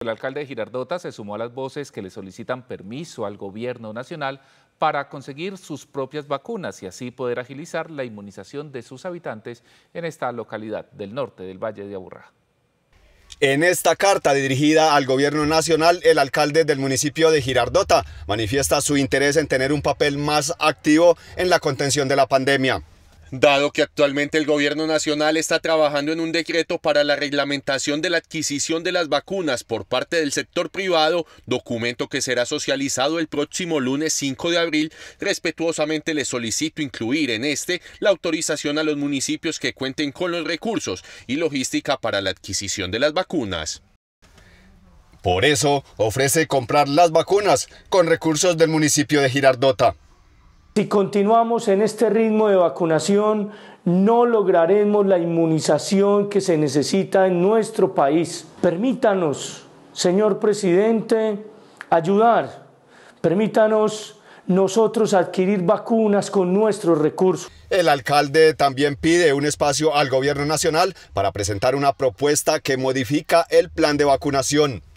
El alcalde de Girardota se sumó a las voces que le solicitan permiso al gobierno nacional para conseguir sus propias vacunas y así poder agilizar la inmunización de sus habitantes en esta localidad del norte del Valle de Aburrá. En esta carta dirigida al gobierno nacional, el alcalde del municipio de Girardota manifiesta su interés en tener un papel más activo en la contención de la pandemia dado que actualmente el gobierno nacional está trabajando en un decreto para la reglamentación de la adquisición de las vacunas por parte del sector privado, documento que será socializado el próximo lunes 5 de abril, respetuosamente le solicito incluir en este la autorización a los municipios que cuenten con los recursos y logística para la adquisición de las vacunas. Por eso ofrece comprar las vacunas con recursos del municipio de Girardota. Si continuamos en este ritmo de vacunación, no lograremos la inmunización que se necesita en nuestro país. Permítanos, señor presidente, ayudar. Permítanos nosotros adquirir vacunas con nuestros recursos. El alcalde también pide un espacio al gobierno nacional para presentar una propuesta que modifica el plan de vacunación.